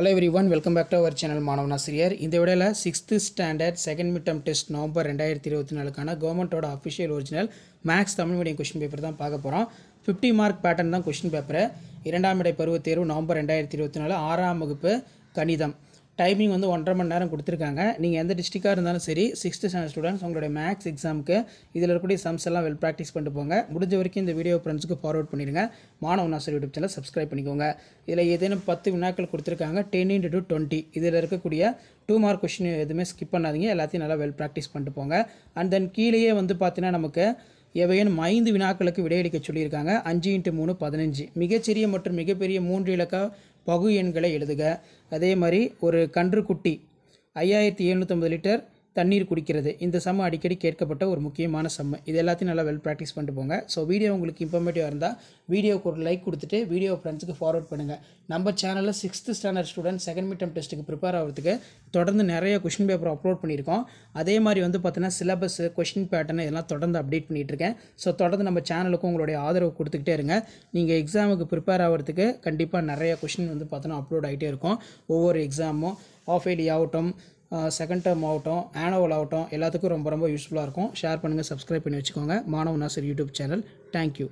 hello everyone welcome back to our channel மாணவன் ஆசிரியர் இந்த விடையில் sixth standard second midterm test November ரெண்டாயிரத்தி இருபத்தி நாலுக்கான கவர்மெண்ட்டோட official original maths Tamil medium question paper தான் பார்க்க போகிறோம் ஃபிஃப்டி மார்க் பேட்டர்ன் தான் கொஷின் பேப்பர் இரண்டாம் இடை பருவத் தேர்வு நவம்பர் ரெண்டாயிரத்தி இருபத்தி நாலு ஆறாம் வகுப்பு கணிதம் டைமிங் வந்து ஒன்றரை மணி நேரம் கொடுத்துருக்காங்க நீங்கள் எந்த டிஸ்ட்ரிக்டாக இருந்தாலும் சரி சிக்ஸ்த் ஸ்டாண்டர்ட் ஸ்டூடெண்ட்ஸ் உங்களுடைய மேக்ஸ் எக்ஸாமுக்கு இதில் இருக்கக்கூடிய சம்ஸ் எல்லாம் வெல் ப்ராக்டிஸ் பண்ணிட்டு போங்க முடிஞ்ச வரைக்கும் இந்த வீடியோ ஃப்ரெண்ட்ஸுக்கு ஃபார்வர்ட் பண்ணிடுங்க மாணவ நாசர் யூடியூப் சேனல் சப்ஸ்கிரைப் பண்ணிக்கோங்க இதில் ஏதேனும் பத்து வினாக்கள் கொடுத்துருக்காங்க டென் இன்ட்டு டூ டுவெண்ட்டி இதில் இருக்கக்கூடிய டூ மார்க் கொஷின் எதுவுமே ஸ்கிப் பண்ணாதீங்க எல்லாத்தையும் நல்லா வெல் ப்ராக்டிஸ் பண்ணிட்டு போங்க அண்ட் தென் கீழேயே வந்து பார்த்தீங்கன்னா நமக்கு எவையன் ஐந்து வினாக்களுக்கு விடையளிக்க சொல்லியிருக்காங்க அஞ்சு இன்ட்டு மூணு பதினஞ்சு மிகச்சிறிய மற்றும் மிகப்பெரிய மூன்று இலக்க பகு எண்களை எழுதுக அதே மாதிரி ஒரு கன்றுக்குட்டி ஐயாயிரத்தி எழுநூற்றம்பது லிட்டர் தண்ணீர் குடிக்கிறது இந்த சம்மை அடிக்கடி கேட்கப்பட்ட ஒரு முக்கியமான சம்ம இது எல்லாத்தையும் நல்லா வெல் ப்ராக்டிஸ் பண்ணிட்டு போங்க ஸோ வீடியோ உங்களுக்கு இன்ஃபர்மேட்டிவாக இருந்தால் வீடியோக்கு ஒரு லைக் கொடுத்துட்டு வீடியோ ஃப்ரெண்ட்ஸுக்கு ஃபார்வர்ட் பண்ணுங்கள் நம்ம சேனலில் sixth standard student second midterm டெஸ்ட்டுக்கு ப்ரிப்பேர் ஆகிறதுக்கு தொடர்ந்து நிறைய கொஷின் பேப்பர் அப்லோட் பண்ணியிருக்கோம் அதே மாதிரி வந்து பார்த்தீங்கன்னா சிலபஸ் கொஷின் பேட்டர்ன் இதெல்லாம் தொடர்ந்து அப்டேட் பண்ணிகிட்ருக்கேன் ஸோ தொடர்ந்து நம்ம சேனலுக்கும் உங்களுடைய ஆதரவு கொடுத்துக்கிட்டே இருங்க நீங்கள் எக்ஸாமுக்கு ப்ரிப்பேர் ஆகிறதுக்கு கண்டிப்பாக நிறைய கொஷின் வந்து பார்த்தோன்னா அப்லோட் ஆகிட்டே இருக்கும் ஒவ்வொரு எக்ஸாமும் ஆஃப் ஐடி ஆகட்டும் செகண்ட் டேர்ம் ஆகட்டும் ஆனுவல் ஆகட்டும் எல்லாத்துக்கும் ரொம்ப ரொம்ப யூஸ்ஃபுல்லாக இருக்கும் ஷேர் பண்ணுங்கள் சப்ஸ்கிரைப் பண்ணி வச்சுக்கோங்க மாணவ நாசர் யூடியூப் சேனல் தேங்க்யூ